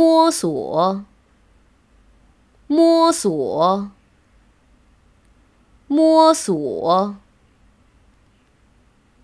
摸索，摸索，摸索。